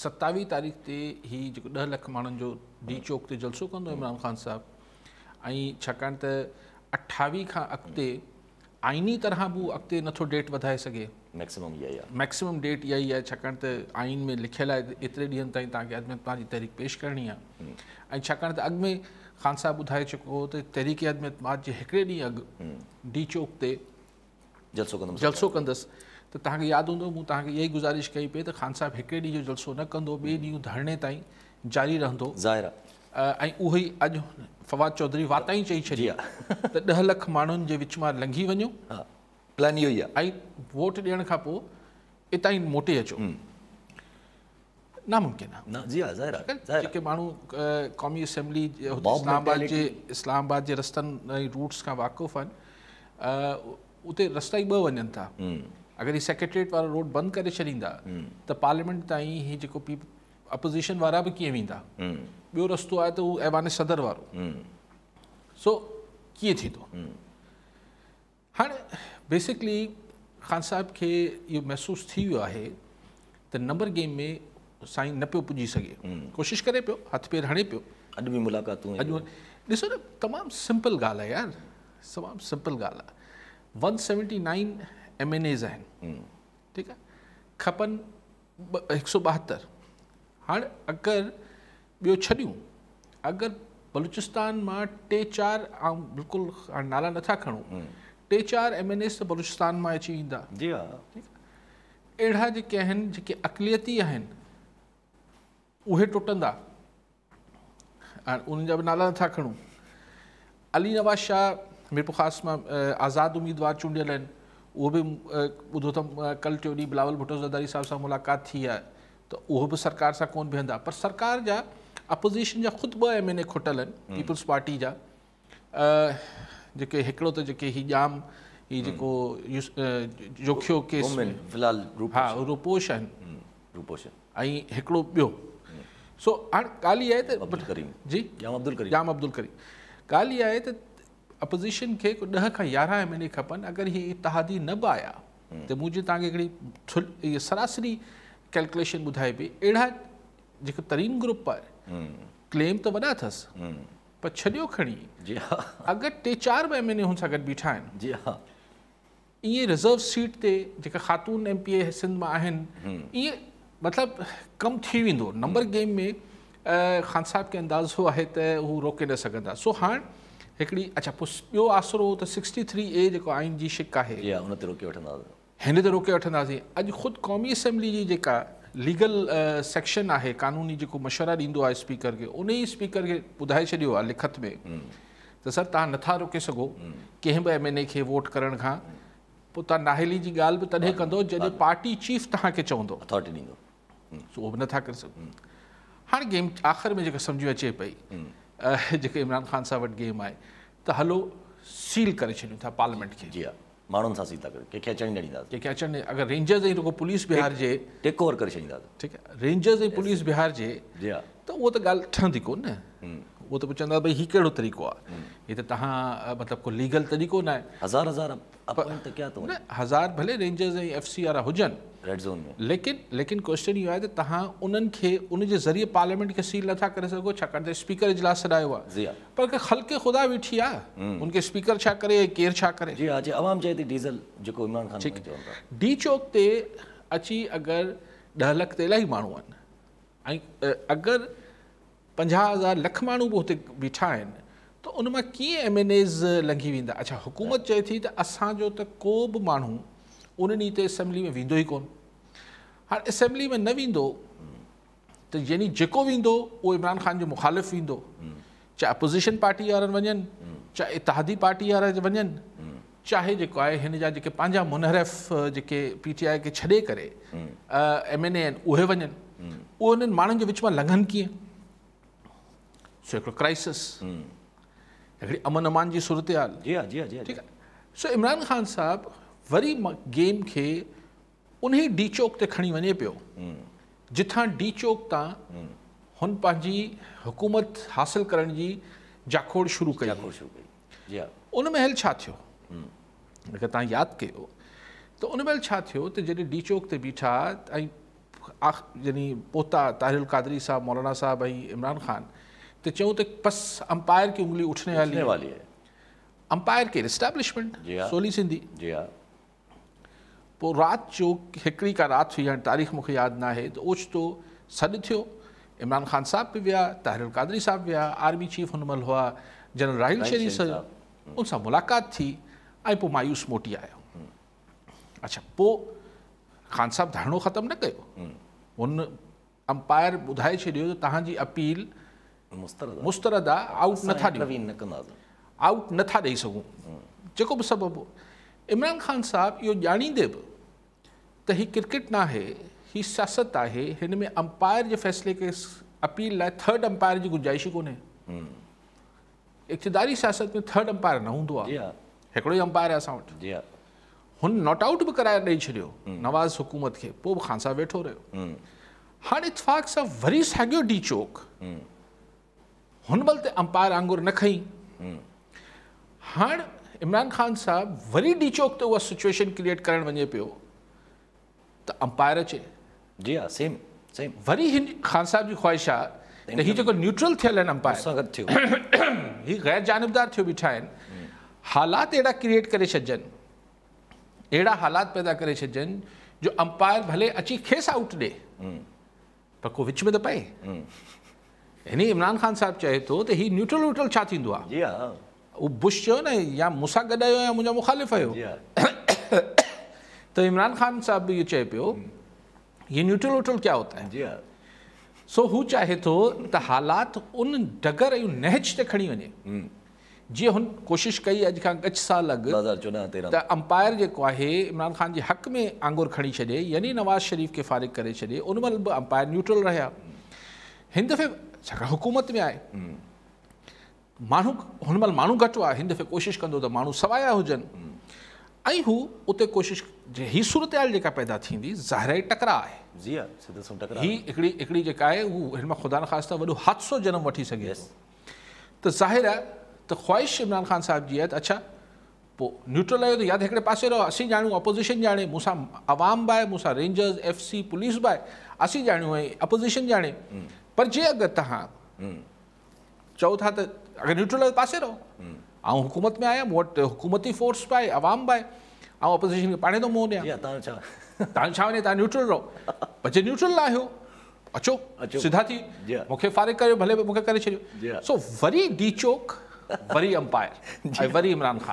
सतावीह तारीख़ से ही जेको ॾह लख मान जो डी चौक से जलसो कंदो इमरान ख़ान साहब आई छाकाणि त अठावीह खां अॻिते आइनी तरह बि अगत नो डेट वधाए सघे मैक्सिमम इहा मैक्सिमम डेट यही ई आहे त आइन में लिखल है एतरे ॾींहंनि ताईं तव्हांखे तहरीक पेश करनी आहे हम्म। ऐं में ख़ान साहब ॿुधाए चुको तो त तहरीक अदम जे हिकिड़े ॾींहुं अॻु हम्म। डी चौक ते जलसो कंदुसि जलसो तो तव्हांखे यादि हूंदो मूं गुज़ारिश कई पई त ख़ान साहिबु हिकिड़े ॾींहं जलसो न कंदो ॿिए ॾींहुं धरणे ताईं जारी रहंदो ज़ाहिर आहे फवाद चौधरी वाता ई चई छॾी आहे त लख माण्हुनि विच मां लंघी वञो प्लान इहो वोट ॾियण खां पोइ मोटे अचो हम्म। नामुमकिन आहे क़ौमी असेंबली इस्लामाबाद जे इस्लामाबाद के रस्तनि रूट्स का वाक़ुफ़ आहिनि उते रस्ता ई ॿ वञनि था हम्म। अगर ये सेक्रेटरिएट वाला रोड बंद कर छींदा तो पार्लियामेंट ती ही जो पी अपोज़िशन वा भी कि वा बो रस्तो आए तो ऐवान सदर वो सो हम्म। हम्म। थी तो हाँ बेसिकली ख़ान साहब के यो महसूस थी वो है तो नंबर गेम में साई न पो पुजी सके हम्म। कोशिश करे पो हथ पेर हणे पो अज भी मुलाकात अॼु न तमाम सिंपल गाल आहे यार तमाम सिंपल गाल आहे one seventy nine M N As आहिनि हम्म। ठीकु आहे खपनि हिकु सौ ॿाहतरि हाणे अगरि ॿियो छॾियूं अगरि बलूचिस्तान मां टे चारि ऐं बिल्कुलु हाणे नाला नथा खणूं हम्म। टे चारि एम एन एस त बलूचिस्तान मां अची ईंदा जी हा अहिड़ा जेके आहिनि जेके अक़लियती आहिनि उहे टुटंदा हाणे उन्हनि जा बि नाला नथा खणूं अली नवाज़ शाह मीरपुर ख़ासि मां आज़ादु उमेदवार चूंडियल आहिनि वो भी ॿुधो त कल्ह टियों ॾींहुं बिलावल भुटो ज़रदारी साहब सां मुलाक़ात थी आहे त उहो बि सरकार सां कोन बीहंदा पर सरकार जा अपोज़िशन जा ख़ुदि ॿ एम एन ए खुटल आहिनि हम्म। पीपल्स पार्टी जा जेके हिकिड़ो त जेके ही जाम ही हम्म। जेको जोखियो केस फ़िलहाल हा रूपोश आहिनि ऐं हिकिड़ो ॿियो हम्म। सो हाणे ॻाल्हि इहा आहे त जी जाम अब्दुल करीम जाम अब्दुल करीम ॻाल्हि इहा आहे त अपोज़िशन खे ॾह खां यारहं महीने खपनि अगर ये इतिहादी न बि आया तो हम्म। मुझे तव्हांखे हिकिड़ी थुल इहा सरासरी कैलकुलेशन ॿुधाए पई अड़ा जो तरीन ग्रुप आहे हम्म। क्लेम तो वा अस हम्म। पर छॾियो खी जी हा टे चार ॿ महीने हुन सां बीठा जी हाँ ईअं रिज़र्व सीट ते जेका ख़ातून एम पी ए सिंध मां आहिनि ईअं मतिलबु थी वेंदो नंबर गेम में ख़ान साहब के अंदाज़ो है त रोके ना सो हाँ हिकिड़ी अच्छा पोइ ॿियो आसिरो त सिक्सटी थ्री ए जेको आइन जी शिक आहे हुन ते रोके वठंदासीं हिन ते रोके वठंदासीं अॼु ख़ुदि क़ौमी असेंबली जी जेका लीगल सेक्शन आहे कानूनी जेको मशवरा ॾींदो आहे स्पीकर खे उन ई स्पीकर खे ॿुधाए छॾियो आहे लिखत में त सर तव्हां नथा रोके सघो कंहिं बि एम एन ए खे वोट करण खां पोइ तव्हां नाहेली जी ॻाल्हि बि तॾहिं कंदो जॾहिं पार्टी चीफ तव्हांखे चवंदो अथॉरिटी ॾींदो उहो बि नथा करे सघूं हाणे गेम आख़िर में जेका सम्झ में अचे पई जो इमरान ख़ान सा गेम आए तो हलो सील कर छॾियूं पार्लियामेंट के जी हा सील था रेंजर्स पुलिस बिहार जे टेक ओवर करे छॾींदासीं ठीकु रेंजर्स पुलिस बिहार जे जी तो त उहो त वो तो पोइ भाई भई कड़ो तरीक़ो आ हम्म। तो त तव्हां मतलब को लीगल तरीक़ो ना हज़ार हज़ार क्या तो हज़ार भले Rangers F C red zone में लेकिन लेकिन क्वेश्चन इहो है त उन जे ज़रिए पार्लियामेंट के सील ना करे सघो स्पीकर इजलास सॾायो आहे हाँ। पर खल्के ख़ुदा वेठी आ हम्म। उनके स्पीकर छा करे करे जी हाँ, जी थी डीज़ल तो इमरान ख़ान डी चौक ते अची अगर ॾह लख ते इलाही माण्हू पंजा हज़ार लख माण्हू बि बीठा तो त उन एम एन एज़ लंघी वा अच्छा हुकूमत चे थी त असांजो त को भी मू उन ॾींहं असैम्बली में वो ही को हाणे असैम्बली में न वेंदो त यानी जेको वेंदो उहो इमरान ख़ान जो मुखालिफ़ वेंदो चाहे अपोज़िशन पार्टी वन वञनि चाहे इतिहादी पार्टी वारा वञनि चाहे जेको आहे हिन जा जेके मुनहरफ़ जेके P T I M N N आहिनि उहे वञनि उहे उन्हनि माण्हुनि जे विच मां लंघनि कीअं सो crisis. Hmm. अमन अमान की सूरत हाल जी हाँ जी हाँ जी ठीक है सो इमरान ख़ान साहब वरी गेम के उन डी चौक ते खणी वञे पियो जिथां डी चौक तां उन पंहिंजी हुकूमत हासिल करण जी जाखोड़ शुरू कई जाखोड़ शुरू कई जी उन महिल छा थियो अगरि तव्हां यादि उन महिल छा थियो डी चौक ते बीठा ऐं आख यानी पहुता ताहिर कादरी साहब मौलाना साहब ऐं इमरान ख़ान तो चूँ तक तो बस अंपायर की उंगली उठने वाली है। वाली है अंपायर केर इस्टेब्लिशमेंट हाँ। सोली सिंधी जी हा पोइ राति जो हिकिड़ी का रात हुई हाणे तारीख़ मूंखे यादि न तो त ओचितो सॾु थियो इमरान ख़ान साहब भी विया ताहिर कादरी साहब विया आर्मी चीफ हुन महिल हुआ जनरल राहिल शरीफ़ साहिबु हम्म। उन मुलाक़ात थी ऐं पोइ मायूस मोटी आया हम्म। अच्छा पोइ ख़ान साहब धरणो खत्म न कयो हम्म। हुन अंपायर ॿुधाए छॾियो त तव्हांजी अपील મુસ્તરદા આઉટ નથા નવીન કંદાઝ આઉટ નથા ॾेई सघूं जेको बि सबबु हो इमरान ख़ान साहब इहो ॼाणींदे बि त हीअ क्रिकेट ना आहे हीअ सियासत है हिन में अंपायर जे फ़ैसिले खे अपील ला थर्ड अंपायर जी गुंजाइश ई कोन्हे इक़्तिदारी सियासत में थर्ड अंपायर न हूंदो आहे हिकिड़ो ई अंपायर आहे असां वटि हुन नॉट आउट भी करा ॾेई छॾियो नवाज़ हुकूमत के पोइ ख़ान साहब वेठो रहियो हाणे इतफ़ाक़ सां वरी साॻियो डी चौक हुनमल ते अंपायर आंगुर न खईं हम्म। हाँ इमरान ख़ान साहब वरी डीचोक ते उहा सिचुएशन क्रिएट करणु वञे पियो अंपायर अचे जी हा सेम सेम वरी ख़ान साहब की ख़्वाहिश है त हीउ न्यूट्रल थे आहिनि अंपायर हि ग़ैर जानबदार थियो बीठा आहिनि हम्म। हालात अहिड़ा क्रिएट कर छॾिजनि अहिड़ा हालात पैदा कर छॾिजनि जो अंपायर भले अची खेसि आउट ॾे हम्म। पर को विच में तो पे यानी इमरान ख़ान साहब चाहे थो त न्यूट्रल व्यूट्रल छा थींदो आहे बुश चयो न या मूंसां गॾायो या मुंहिंजा मुखालिफ़ आहियो तो इमरान खान साहब भी ये चाहे पे ये न्यूट्रल व्यूट्रल क्या होता है जी सो हू चाहे तो हालात उन डगर नहज ते खणी वञे जीअं हुन कोशिश कई अॼु खां अॼु साल अॻु त अंपायर जो है इमरान ख़ान के हक़ में आंगुर खणी छे यानी नवाज़ शरीफ़ के फ़ारिग करे छॾे उन महिल बि अंपायर न्यूट्रल रहा हिन दफ़े हुकूमत में आए मानू हुन महिल माण्हू घटि आहे हिन दफ़े कोशिश कंदो त माण्हू सवाया होजन ऐं हू उते कोशिशि जे हीअ सूरत आल जेका पैदा थींदी ज़ाहिर टकरा आहे हीअ हिकिड़ी हिकिड़ी जेका आहे उहा हिन मां ख़ुदा न खास त वॾो हादसो जनम वठी सघे तो ज़ाहिर आहे त ख़्वाहिश इमरान ख़ान साहब जी आहे त अच्छा पोइ न्यूट्रल आयो तो यादि हिकिड़े पासे रहो असीं ॼाणूं अपोज़िशन जाने मूंसां आवाम बि आहे रेंजर्स एफ सी पुलिस बि आहे असीं ॼाणियूं ऐं अपोज़िशन ॼाणे पर जे अगर तव्हां चओ था त अगरि न्यूट्रल पासे रहो ऐं हम्म। हुकूमत में आहियां वोट हुकूमती फोर्स बि आहे आवाम बि आहे ऐं अपोज़िशन खे पाणे थो मुंहुं ॾियां तव्हां छा वञे न्यूट्रल रहो पर न्यूट्रल आहियो अचो अचो थी हाँ। मूंखे फारिग करियो भले मूंखे करे छॾियो सो हाँ। वरी डी चोक वरी अंपायर हाँ। वरी इमरान ख़ान